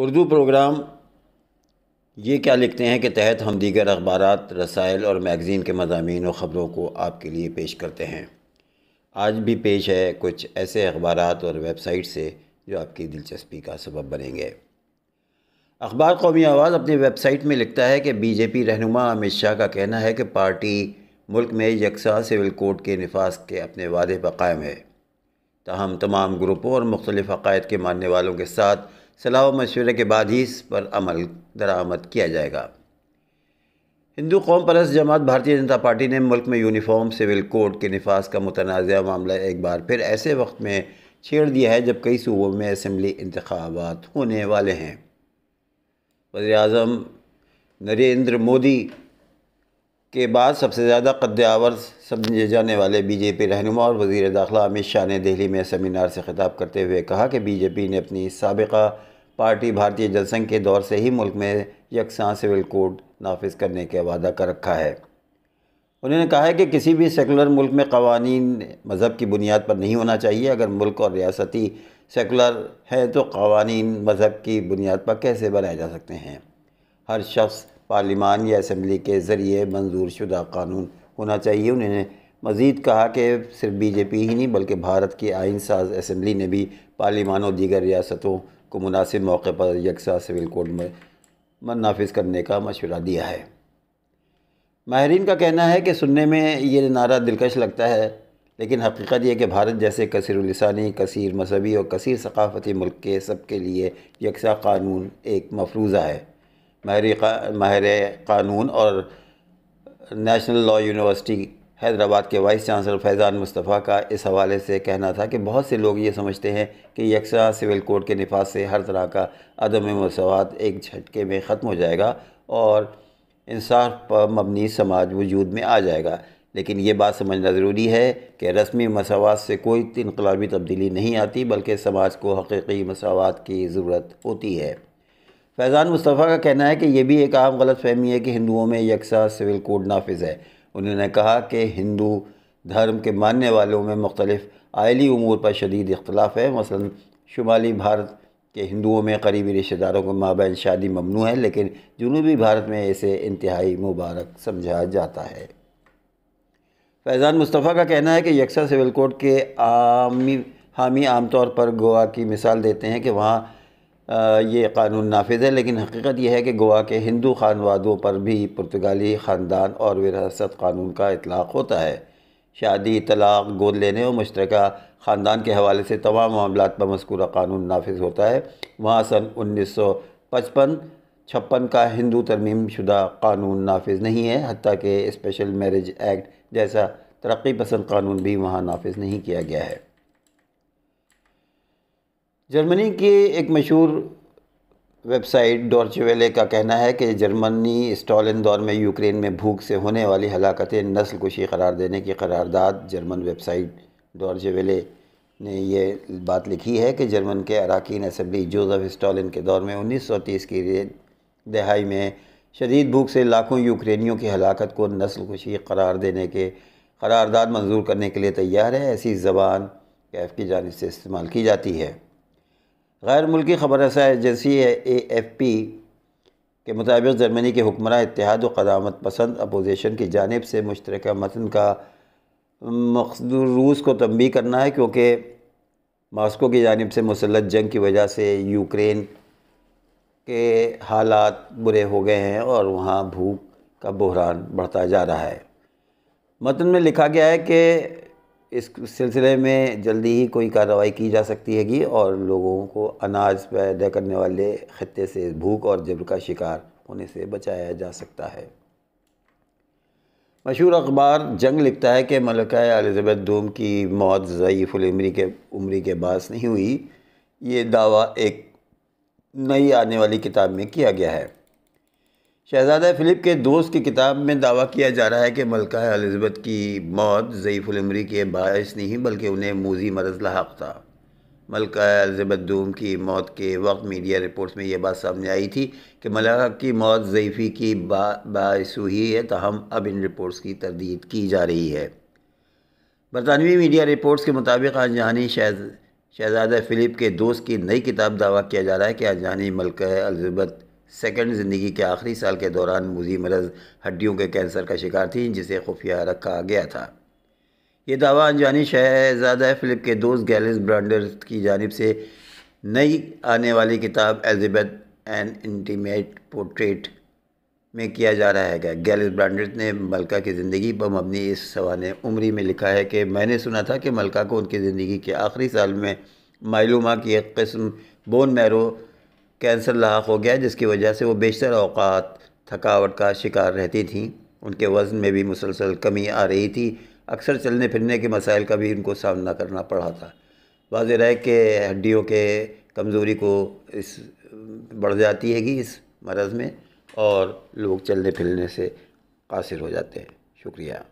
Urdu programme ये क्या लिखते हैं के तहत हम दीगर अखबार रसायल और मैगज़ीन के मजामी और ख़बरों को आपके लिए पेश करते हैं आज भी पेश है कुछ ऐसे अखबार और वेबसाइट से जो आपकी दिलचस्पी का सबब बनेंगे अखबार कौमी आवाज़ अपनी वेबसाइट में लिखता है कि बीजेपी रहनुमा अमित शाह का कहना है कि पार्टी मुल्क में यकसा सिविल कोड के नफाज के अपने वादे पर कायम है तहम तमाम ग्रुपों और मुख्तलिफ़ अक़ायद के मानने वालों के साथ सलाह मशवरे के बाद ही इस पर अमल दरामद किया जाएगा हिंदू कौम परस जमात भारतीय जनता पार्टी ने मुल्क में यूनिफॉर्म सिविल कोड के नफाज का मुतनाज़ मामला एक बार फिर ऐसे वक्त में छेड़ दिया है जब कई सूबों में असम्बली इंतबात होने वाले हैं वजी अजम नरेंद्र मोदी के बाद सबसे ज़्यादा कद्यावर समझे जाने वाले बीजेपी रहनुमा और वजीर दाखिला अमित शाह ने दिल्ली में सेमिनार से खिताब करते हुए कहा कि बीजेपी ने अपनी सबका पार्टी भारतीय जनसंघ के दौर से ही मुल्क में यकसां सिविल कोड नाफिज करने का वादा कर रखा है उन्होंने कहा है कि किसी भी सेकुलर मुल्क में कवानी मज़हब की बुनियाद पर नहीं होना चाहिए अगर मुल्क और रियासती सेकुलर है तो कवानी मज़हब की बुनियाद पर कैसे बनाए जा सकते हैं हर शख्स पार्लिमान या असम्बली के ज़रिए मंजूर शुदा कानून होना चाहिए उन्होंने मज़ीद कहा कि सिर्फ बीजेपी ही नहीं बल्कि भारत की आइन साज असम्बली ने भी पार्लिमान और दीगर रियासतों को मुनासिब मौके पर यकसा सिविल कोड में नाफिज करने का मशवरा दिया है माहरीन का कहना है कि सुनने में ये नारा दिलकश लगता है लेकिन हकीकत यह कि भारत जैसे कसरलसानी कसर मजहबी और कसर सकाफ़ती मुल्क के सबके लिए यकसा कानून एक मफरूज़ा है माहिर माहर कानून और नेशनल लॉ यूनिवर्सिटी हैदराबाद के वाइस चांसलर फैज़ान मुस्तफ़ा का इस हवाले से कहना था कि बहुत से लोग ये समझते हैं कि यकसा सिविल कोड के नफाज से हर तरह का अदम मसवाद एक झटके में ख़त्म हो जाएगा और इंसाफ पर मबनी समाज वजूद में आ जाएगा लेकिन ये बात समझना ज़रूरी है कि रस्मी मसावत से कोई इनकलाबी तब्दीली नहीं आती बल्कि समाज को हकीकी मसावत की ज़रूरत होती है फैज़ान मुस्तफ़ा का कहना है कि यह भी एक आम गलत फहमी है कि हिंदुओं में यकसा सिविल कोड नाफिज है उन्होंने कहा कि हिंदू धर्म के मानने वालों में मुख्तलिफ आयली उमूर पर शदीद इख्तलाफ है मसलन शुमाली भारत के हिंदुओं में करीबी रिश्तेदारों को माबैन शादी ममनू है लेकिन जुनूबी भारत में इसे इंतहाई मुबारक समझा जाता है फैज़ान मुस्तफ़ा का कहना है कि यकसा सिविल कोड के आमी हामी आमतौर पर गोवा की मिसाल देते हैं कि वहाँ ये कानून नाफिज है लेकिन हकीकत यह है कि गोवा के हिंदू खानवादों पर भी पुर्तगाली ख़ानदान और विरासत कानून का इतलाक़ होता है शादी तलाक़ गोद लेने और मुश्तर ख़ानदान के हवाले से तमाम मामला पर मस्कूरा कानून नाफिज होता है वहाँ सन उन्नीस सौ पचपन छप्पन का हिंदू तरमीम शुदा कानून नाफिज नहीं है हती कि स्पेशल मैरिज एक्ट जैसा तरक्की पसंद कानून भी वहाँ नाफिज नहीं किया गया है जर्मनी के एक मशहूर वेबसाइट डॉर्चवेले का कहना है कि जर्मनी स्टॉलिन दौर में यूक्रेन में भूख से होने वाली हलाकतें नस्ल कुशी करार देने की करारदाद जर्मन वेबसाइट डॉर्चवेले ने यह बात लिखी है कि जर्मन के अरकान असम्बली जोजफ़ स्टॉलिन के दौर में 1930 की दहाई में शदीद भूख से लाखों यूक्रेनियों की हलाकत को नस्ल कुशी करार देने के करारदाद मंजूर करने के लिए तैयार है ऐसी ज़बान कैफ की जानब से इस्तेमाल की जाती है गैर मुल्की ख़बर एजेंसी ए एफ पी के मुताबिक जर्मनी के हुक्मरान इतिहाद कदामत पसंद अपोजिशन की जानब से मुश्तरक मतन का मकसूद रूस को तंबी करना है क्योंकि मास्को की जानब से मुसलत जंग की वजह से यूक्रेन के हालात बुरे हो गए हैं और वहाँ भूख का बहरान बढ़ता जा रहा है मतन में लिखा गया है कि इस सिलसिले में जल्दी ही कोई कार्रवाई की जा सकती हैगी और लोगों को अनाज पैदा करने वाले ख़त्े से भूख और जबर का शिकार होने से बचाया जा सकता है मशहूर अखबार जंग लिखता है कि मलका एलिज़ाबेथ डोम की मौत ज़यीफ़ुलमरी के उम्री के बास नहीं हुई ये दावा एक नई आने वाली किताब में किया गया है शहजादा फ़िलिप के दोस्त की किताब में दावा किया जा रहा है कि मलका एलिज़बथ की मौत ज़यीफ़ुलमरी के बायस नहीं बल्कि उन्हें मूजी मरज लाक था मलका एलिज़बथ दूम की मौत के वक्त मीडिया रिपोर्ट्स में यह बात सामने आई थी कि मलका की मौत ज़यीफ़ी की बायस हुई है तहम तो अब इन रिपोर्ट्स की तरदीद की जा रही है बरतानवी मीडिया रिपोर्ट्स के मुताबिक जानी शहज शहजादा फ़िलिप के दोस्त की नई किताब दावा किया जा रहा है कि अनजानी मलका एलिज़बथ सेकेंड ज़िंदगी के आखिरी साल के दौरान मुजी मरज हड्डियों के कैंसर का शिकार थी जिसे खुफिया रखा गया था यह दावा अनजानी शहजादा फ़िलिप के दोस्त गैलिस ब्रांडर की जानब से नई आने वाली किताब एलिजबेथ एन इंटीमेट पोर्ट्रेट में किया जा रहा है गैलिस ब्रांडर्स ने मलका की ज़िंदगी पर मबनी इस सवान उम्री में लिखा है कि मैंने सुना था कि मलका को उनकी ज़िंदगी के आखिरी साल में मालूम की एक कस्म बोन मैरो कैंसर लाक हो गया जिसकी वजह से वो बेशतर अवकात थकावट का शिकार रहती थी उनके वज़न में भी मुसलसल कमी आ रही थी अक्सर चलने फिरने के मसाइल का भी उनको सामना करना पड़ा था वाज रहे के हड्डियों के कमज़ोरी को इस बढ़ जाती हैगी इस मरज़ में और लोग चलने फिरने से कासिर हो जाते हैं शुक्रिया